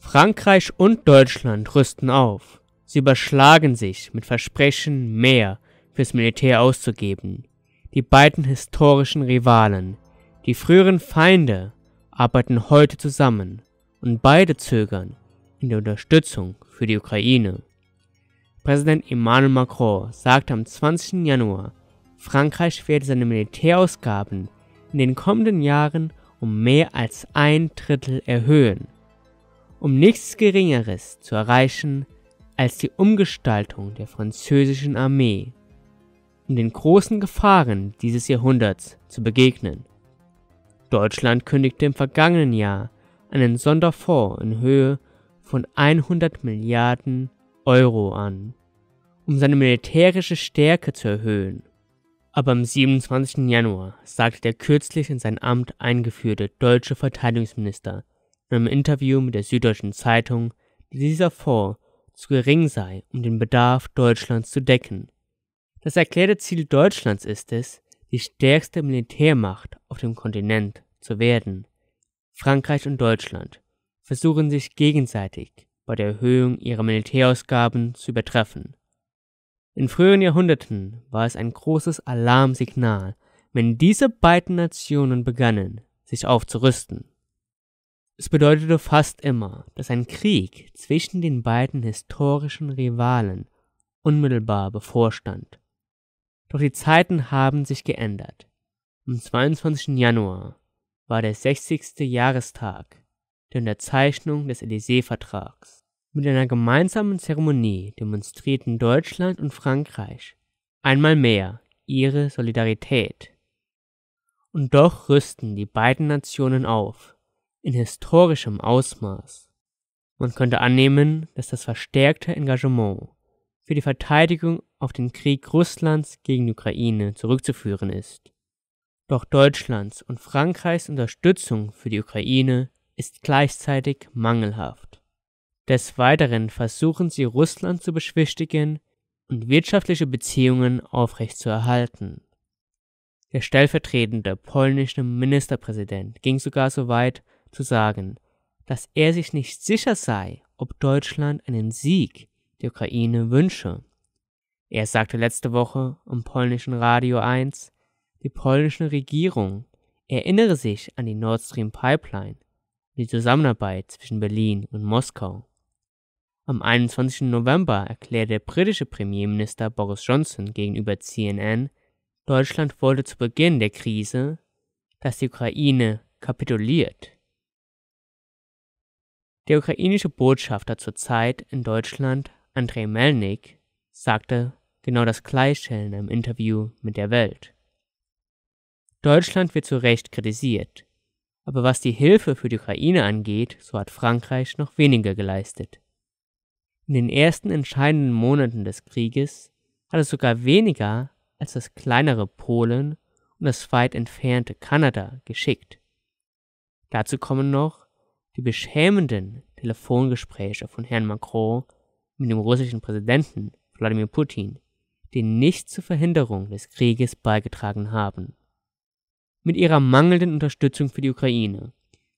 Frankreich und Deutschland rüsten auf. Sie überschlagen sich mit Versprechen, mehr fürs Militär auszugeben. Die beiden historischen Rivalen, die früheren Feinde, arbeiten heute zusammen und beide zögern in der Unterstützung für die Ukraine. Präsident Emmanuel Macron sagte am 20. Januar, Frankreich werde seine Militärausgaben in den kommenden Jahren um mehr als ein Drittel erhöhen um nichts Geringeres zu erreichen als die Umgestaltung der französischen Armee, um den großen Gefahren dieses Jahrhunderts zu begegnen. Deutschland kündigte im vergangenen Jahr einen Sonderfonds in Höhe von 100 Milliarden Euro an, um seine militärische Stärke zu erhöhen. Aber am 27. Januar sagte der kürzlich in sein Amt eingeführte deutsche Verteidigungsminister in einem Interview mit der Süddeutschen Zeitung, dass dieser Fonds zu gering sei, um den Bedarf Deutschlands zu decken. Das erklärte Ziel Deutschlands ist es, die stärkste Militärmacht auf dem Kontinent zu werden. Frankreich und Deutschland versuchen sich gegenseitig bei der Erhöhung ihrer Militärausgaben zu übertreffen. In früheren Jahrhunderten war es ein großes Alarmsignal, wenn diese beiden Nationen begannen, sich aufzurüsten. Es bedeutete fast immer, dass ein Krieg zwischen den beiden historischen Rivalen unmittelbar bevorstand. Doch die Zeiten haben sich geändert. Am 22. Januar war der 60. Jahrestag der Unterzeichnung des Élysée-Vertrags. Mit einer gemeinsamen Zeremonie demonstrierten Deutschland und Frankreich einmal mehr ihre Solidarität. Und doch rüsten die beiden Nationen auf in historischem Ausmaß. Man könnte annehmen, dass das verstärkte Engagement für die Verteidigung auf den Krieg Russlands gegen die Ukraine zurückzuführen ist. Doch Deutschlands und Frankreichs Unterstützung für die Ukraine ist gleichzeitig mangelhaft. Des Weiteren versuchen sie Russland zu beschwichtigen und wirtschaftliche Beziehungen aufrechtzuerhalten. Der stellvertretende polnische Ministerpräsident ging sogar so weit, zu sagen, dass er sich nicht sicher sei, ob Deutschland einen Sieg der Ukraine wünsche. Er sagte letzte Woche im polnischen Radio 1, die polnische Regierung erinnere sich an die Nord Stream Pipeline und die Zusammenarbeit zwischen Berlin und Moskau. Am 21. November erklärte der britische Premierminister Boris Johnson gegenüber CNN, Deutschland wollte zu Beginn der Krise, dass die Ukraine kapituliert. Der ukrainische Botschafter zur Zeit in Deutschland, Andrei Melnik, sagte genau das Gleiche in einem Interview mit der Welt. Deutschland wird zu Recht kritisiert, aber was die Hilfe für die Ukraine angeht, so hat Frankreich noch weniger geleistet. In den ersten entscheidenden Monaten des Krieges hat es sogar weniger als das kleinere Polen und das weit entfernte Kanada geschickt. Dazu kommen noch, die beschämenden Telefongespräche von Herrn Macron mit dem russischen Präsidenten Wladimir Putin, die nicht zur Verhinderung des Krieges beigetragen haben. Mit ihrer mangelnden Unterstützung für die Ukraine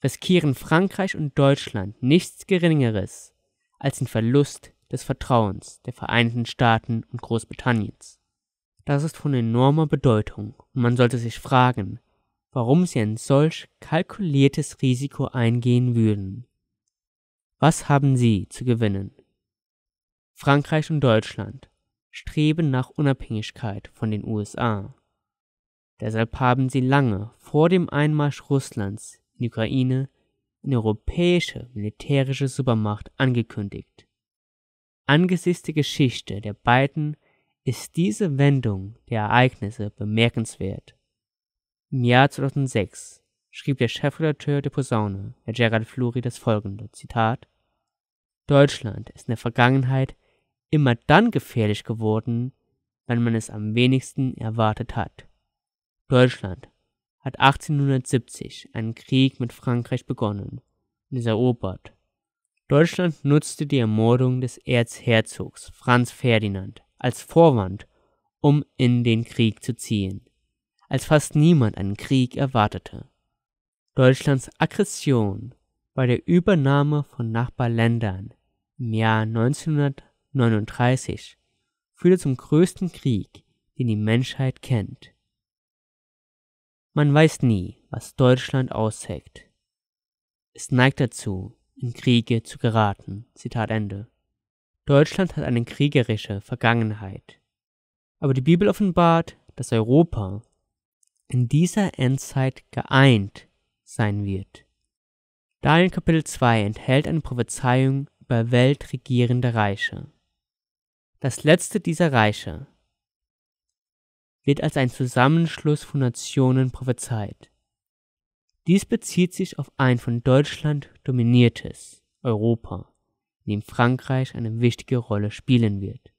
riskieren Frankreich und Deutschland nichts Geringeres als den Verlust des Vertrauens der Vereinigten Staaten und Großbritanniens. Das ist von enormer Bedeutung und man sollte sich fragen, warum sie ein solch kalkuliertes Risiko eingehen würden. Was haben sie zu gewinnen? Frankreich und Deutschland streben nach Unabhängigkeit von den USA. Deshalb haben sie lange vor dem Einmarsch Russlands in die Ukraine eine europäische militärische Supermacht angekündigt. Angesichts der Geschichte der beiden ist diese Wendung der Ereignisse bemerkenswert. Im Jahr 2006 schrieb der Chefredakteur der Posaune, Herr Gerald Fluri, das folgende: „ Zitat Deutschland ist in der Vergangenheit immer dann gefährlich geworden, wenn man es am wenigsten erwartet hat. Deutschland hat 1870 einen Krieg mit Frankreich begonnen und es erobert. Deutschland nutzte die Ermordung des Erzherzogs Franz Ferdinand als Vorwand, um in den Krieg zu ziehen als fast niemand einen Krieg erwartete. Deutschlands Aggression bei der Übernahme von Nachbarländern im Jahr 1939 führte zum größten Krieg, den die Menschheit kennt. Man weiß nie, was Deutschland ausheckt. Es neigt dazu, in Kriege zu geraten. Zitat Ende. Deutschland hat eine kriegerische Vergangenheit. Aber die Bibel offenbart, dass Europa in dieser Endzeit geeint sein wird. Daniel Kapitel 2 enthält eine Prophezeiung über weltregierende Reiche. Das letzte dieser Reiche wird als ein Zusammenschluss von Nationen prophezeit. Dies bezieht sich auf ein von Deutschland dominiertes Europa, in dem Frankreich eine wichtige Rolle spielen wird.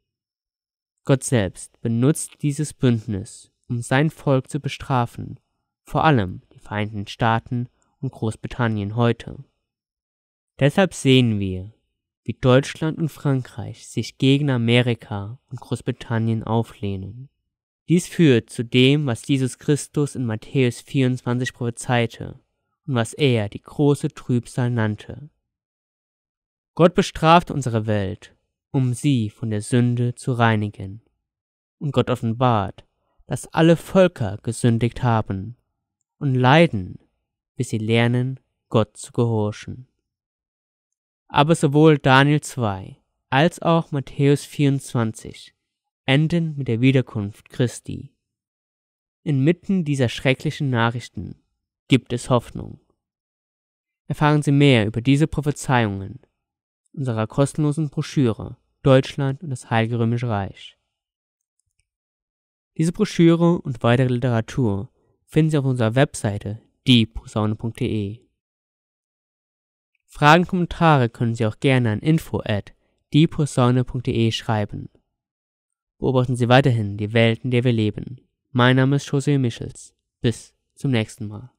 Gott selbst benutzt dieses Bündnis, um sein Volk zu bestrafen, vor allem die Vereinigten Staaten und Großbritannien heute. Deshalb sehen wir, wie Deutschland und Frankreich sich gegen Amerika und Großbritannien auflehnen. Dies führt zu dem, was Jesus Christus in Matthäus 24 prophezeite und was er die große Trübsal nannte. Gott bestraft unsere Welt, um sie von der Sünde zu reinigen. Und Gott offenbart, dass alle Völker gesündigt haben und leiden, bis sie lernen, Gott zu gehorchen. Aber sowohl Daniel 2 als auch Matthäus 24 enden mit der Wiederkunft Christi. Inmitten dieser schrecklichen Nachrichten gibt es Hoffnung. Erfahren Sie mehr über diese Prophezeiungen unserer kostenlosen Broschüre Deutschland und das Heilige Römische Reich diese Broschüre und weitere Literatur finden Sie auf unserer Webseite dieposaune.de. Fragen und Kommentare können Sie auch gerne an info info@dieposaune.de schreiben. Beobachten Sie weiterhin die Welt, in der wir leben. Mein Name ist José Michels. Bis zum nächsten Mal.